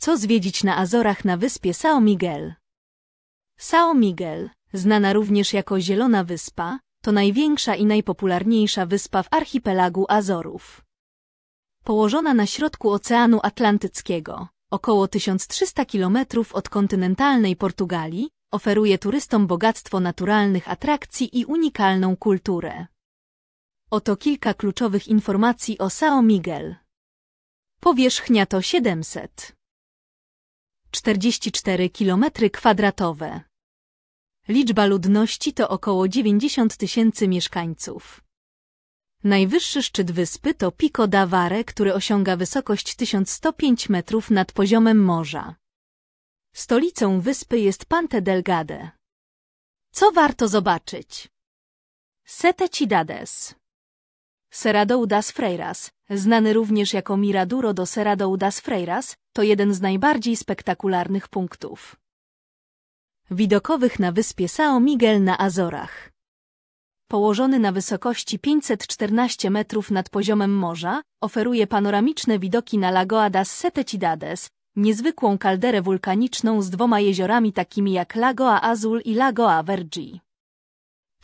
Co zwiedzić na Azorach na wyspie São Miguel? São Miguel, znana również jako Zielona Wyspa, to największa i najpopularniejsza wyspa w archipelagu Azorów. Położona na środku Oceanu Atlantyckiego, około 1300 km od kontynentalnej Portugalii, oferuje turystom bogactwo naturalnych atrakcji i unikalną kulturę. Oto kilka kluczowych informacji o São Miguel. Powierzchnia to 700. 44 km2. Liczba ludności to około 90 tysięcy mieszkańców. Najwyższy szczyt wyspy to Pico da Vare, który osiąga wysokość 1105 metrów nad poziomem morza. Stolicą wyspy jest Pante Delgade. Co warto zobaczyć? Sete Cidades Serrado das Freiras, znany również jako Miraduro do Serrado das Freiras, to jeden z najbardziej spektakularnych punktów widokowych na wyspie São Miguel na Azorach. Położony na wysokości 514 metrów nad poziomem morza, oferuje panoramiczne widoki na Lagoa das Sete Cidades, niezwykłą kalderę wulkaniczną z dwoma jeziorami takimi jak Lagoa Azul i Lagoa Vergi.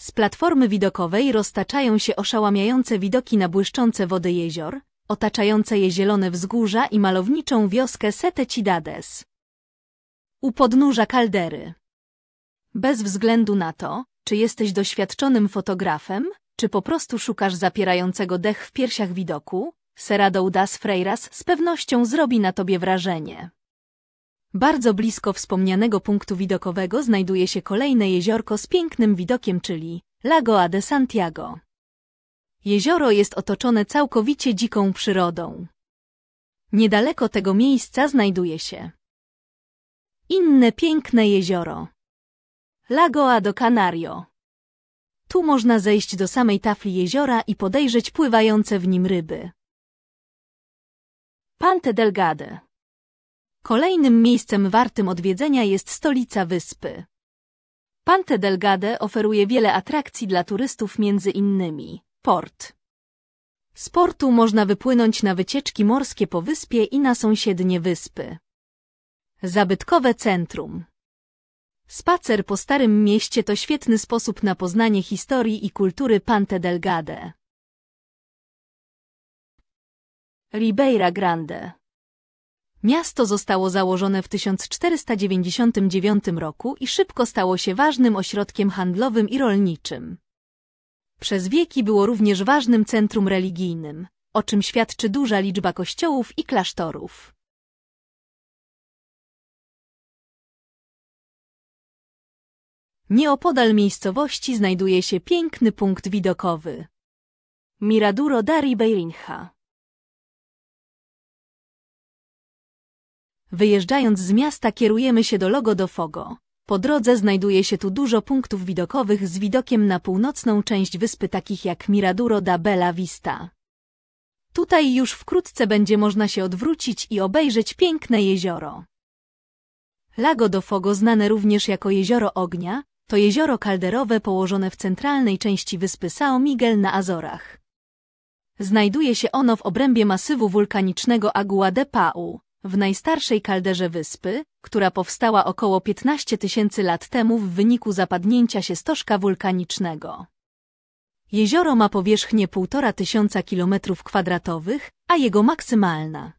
Z platformy widokowej roztaczają się oszałamiające widoki na błyszczące wody jezior, otaczające je zielone wzgórza i malowniczą wioskę Sete Cidades. U podnóża kaldery. Bez względu na to, czy jesteś doświadczonym fotografem, czy po prostu szukasz zapierającego dech w piersiach widoku, Serra Doudas Freiras z pewnością zrobi na tobie wrażenie. Bardzo blisko wspomnianego punktu widokowego znajduje się kolejne jeziorko z pięknym widokiem, czyli Lagoa de Santiago. Jezioro jest otoczone całkowicie dziką przyrodą. Niedaleko tego miejsca znajduje się inne piękne jezioro. Lagoa do Canario. Tu można zejść do samej tafli jeziora i podejrzeć pływające w nim ryby. Pante Delgade Kolejnym miejscem wartym odwiedzenia jest stolica wyspy. Pante Delgade oferuje wiele atrakcji dla turystów między innymi port. Z portu można wypłynąć na wycieczki morskie po wyspie i na sąsiednie wyspy. Zabytkowe centrum Spacer po Starym Mieście to świetny sposób na poznanie historii i kultury Pante Delgade. Ribeira Grande Miasto zostało założone w 1499 roku i szybko stało się ważnym ośrodkiem handlowym i rolniczym. Przez wieki było również ważnym centrum religijnym, o czym świadczy duża liczba kościołów i klasztorów. Nieopodal miejscowości znajduje się piękny punkt widokowy. Miraduro da Ribeirinha Wyjeżdżając z miasta kierujemy się do Logo do Fogo. Po drodze znajduje się tu dużo punktów widokowych z widokiem na północną część wyspy takich jak Miraduro da Bella Vista. Tutaj już wkrótce będzie można się odwrócić i obejrzeć piękne jezioro. Lago do Fogo znane również jako Jezioro Ognia, to jezioro kalderowe położone w centralnej części wyspy São Miguel na Azorach. Znajduje się ono w obrębie masywu wulkanicznego Agua de Pau, w najstarszej kalderze wyspy, która powstała około 15 tysięcy lat temu w wyniku zapadnięcia się stożka wulkanicznego. Jezioro ma powierzchnię 1,5 tysiąca kilometrów kwadratowych, a jego maksymalna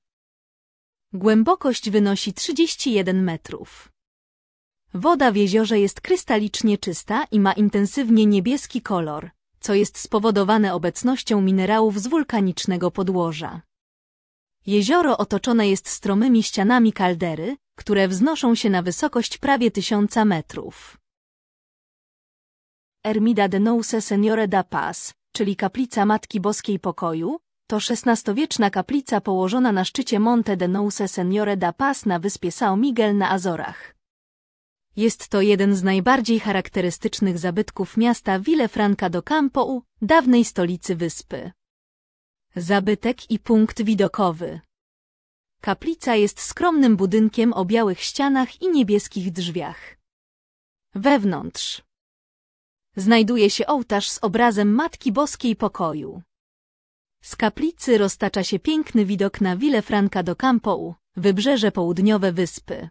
głębokość wynosi 31 metrów. Woda w jeziorze jest krystalicznie czysta i ma intensywnie niebieski kolor, co jest spowodowane obecnością minerałów z wulkanicznego podłoża. Jezioro otoczone jest stromymi ścianami kaldery, które wznoszą się na wysokość prawie tysiąca metrów. Ermida de Nouse Seniore da Paz, czyli kaplica Matki Boskiej Pokoju, to XVI-wieczna kaplica położona na szczycie Monte de Nouse Seniore da Paz na wyspie São Miguel na Azorach. Jest to jeden z najbardziej charakterystycznych zabytków miasta Villefranca do Campo, dawnej stolicy wyspy. Zabytek i punkt widokowy. Kaplica jest skromnym budynkiem o białych ścianach i niebieskich drzwiach. Wewnątrz znajduje się ołtarz z obrazem Matki Boskiej Pokoju. Z kaplicy roztacza się piękny widok na Villa Franca do Campo, wybrzeże południowe wyspy.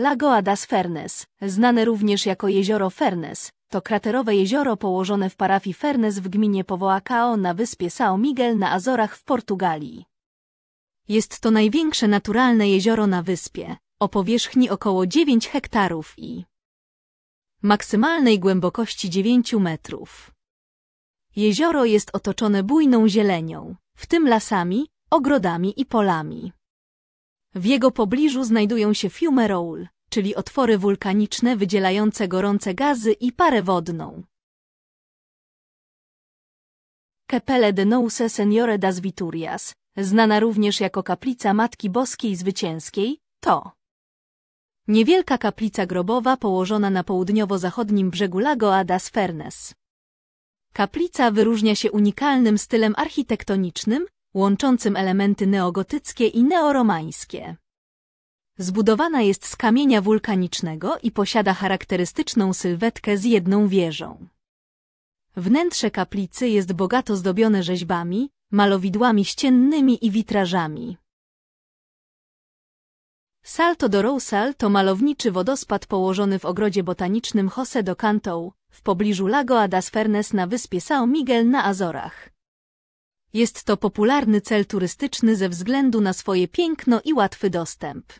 Lagoa das Fernes, znane również jako jezioro Fernes, to kraterowe jezioro położone w parafii Fernes w gminie Powoacao na wyspie São Miguel na Azorach w Portugalii. Jest to największe naturalne jezioro na wyspie, o powierzchni około 9 hektarów i maksymalnej głębokości 9 metrów. Jezioro jest otoczone bujną zielenią, w tym lasami, ogrodami i polami. W jego pobliżu znajdują się fumerole, czyli otwory wulkaniczne wydzielające gorące gazy i parę wodną. Kepele de Nouse Seniore das Viturias, znana również jako kaplica Matki Boskiej Zwycięskiej, to niewielka kaplica grobowa położona na południowo-zachodnim brzegu Lago Adas Fernes. Kaplica wyróżnia się unikalnym stylem architektonicznym, łączącym elementy neogotyckie i neoromańskie. Zbudowana jest z kamienia wulkanicznego i posiada charakterystyczną sylwetkę z jedną wieżą. Wnętrze kaplicy jest bogato zdobione rzeźbami, malowidłami ściennymi i witrażami. Salto do Rousal to malowniczy wodospad położony w ogrodzie botanicznym Jose do Canto, w pobliżu Lago Adas Fernes na wyspie São Miguel na Azorach. Jest to popularny cel turystyczny ze względu na swoje piękno i łatwy dostęp.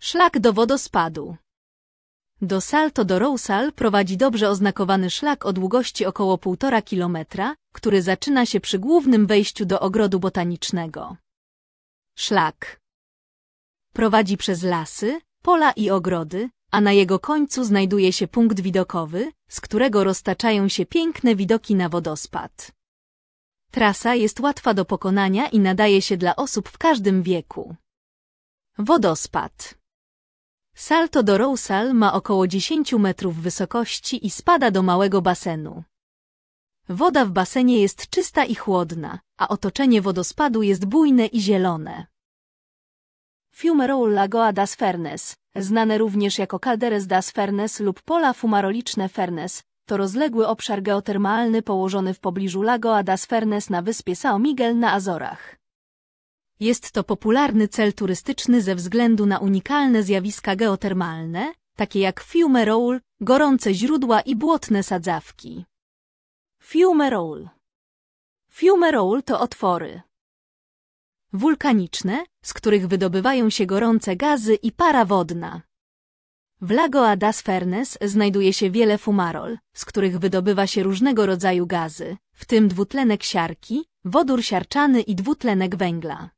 Szlak do wodospadu Do Salto do Rousal prowadzi dobrze oznakowany szlak o długości około 1,5 kilometra, który zaczyna się przy głównym wejściu do ogrodu botanicznego. Szlak prowadzi przez lasy, pola i ogrody, a na jego końcu znajduje się punkt widokowy, z którego roztaczają się piękne widoki na wodospad. Trasa jest łatwa do pokonania i nadaje się dla osób w każdym wieku. Wodospad Salto do Rousal ma około 10 metrów wysokości i spada do małego basenu. Woda w basenie jest czysta i chłodna, a otoczenie wodospadu jest bujne i zielone. Fumerol Lagoa das Fernes, znane również jako Calderes das Fernes lub pola fumaroliczne Fernes, to rozległy obszar geotermalny położony w pobliżu Lago Adas Fernes na wyspie São Miguel na Azorach. Jest to popularny cel turystyczny ze względu na unikalne zjawiska geotermalne, takie jak fumerole, gorące źródła i błotne sadzawki. Fumerole Fumerole to otwory wulkaniczne, z których wydobywają się gorące gazy i para wodna. W Lagoa das Fernes znajduje się wiele fumarol, z których wydobywa się różnego rodzaju gazy, w tym dwutlenek siarki, wodór siarczany i dwutlenek węgla.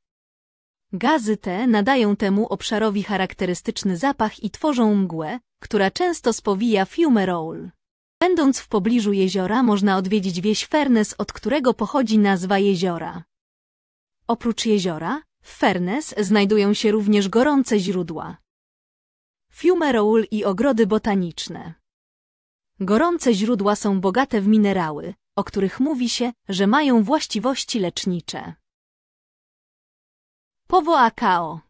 Gazy te nadają temu obszarowi charakterystyczny zapach i tworzą mgłę, która często spowija fumerole. Będąc w pobliżu jeziora można odwiedzić wieś Fernes, od którego pochodzi nazwa jeziora. Oprócz jeziora, w Fernes znajdują się również gorące źródła. Fumerole i ogrody botaniczne. Gorące źródła są bogate w minerały, o których mówi się, że mają właściwości lecznicze. Powoakao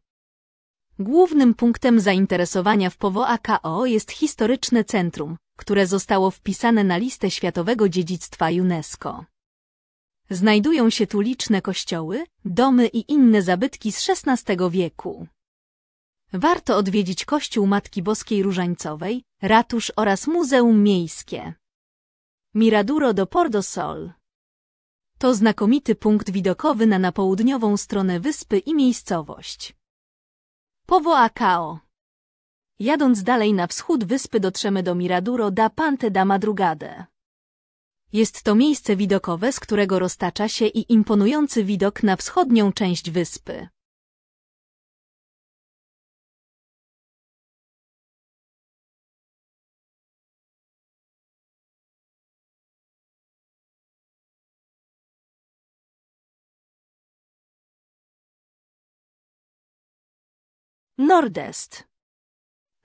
Głównym punktem zainteresowania w Powoakao jest historyczne centrum, które zostało wpisane na listę światowego dziedzictwa UNESCO. Znajdują się tu liczne kościoły, domy i inne zabytki z XVI wieku. Warto odwiedzić Kościół Matki Boskiej Różańcowej, ratusz oraz Muzeum Miejskie. Miraduro do Porto Sol. To znakomity punkt widokowy na, na południową stronę wyspy i miejscowość. Povoacao. Jadąc dalej na wschód wyspy dotrzemy do Miraduro da Pante da Madrugade. Jest to miejsce widokowe, z którego roztacza się i imponujący widok na wschodnią część wyspy. Nordest.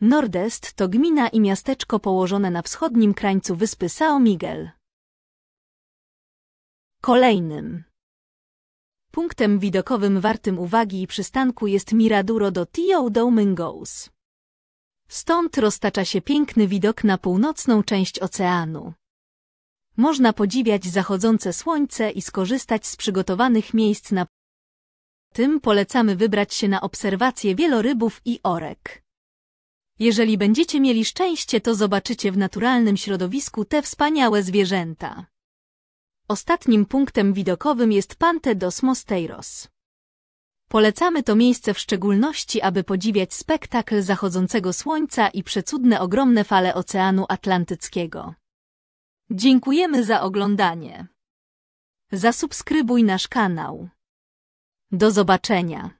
Nordest to gmina i miasteczko położone na wschodnim krańcu wyspy São Miguel. Kolejnym punktem widokowym wartym uwagi i przystanku jest Miraduro do Tio Domingos. Stąd roztacza się piękny widok na północną część oceanu. Można podziwiać zachodzące słońce i skorzystać z przygotowanych miejsc na tym polecamy wybrać się na obserwacje wielorybów i orek. Jeżeli będziecie mieli szczęście, to zobaczycie w naturalnym środowisku te wspaniałe zwierzęta. Ostatnim punktem widokowym jest dos Mosteiros. Polecamy to miejsce w szczególności, aby podziwiać spektakl zachodzącego słońca i przecudne ogromne fale Oceanu Atlantyckiego. Dziękujemy za oglądanie. Zasubskrybuj nasz kanał. Do zobaczenia.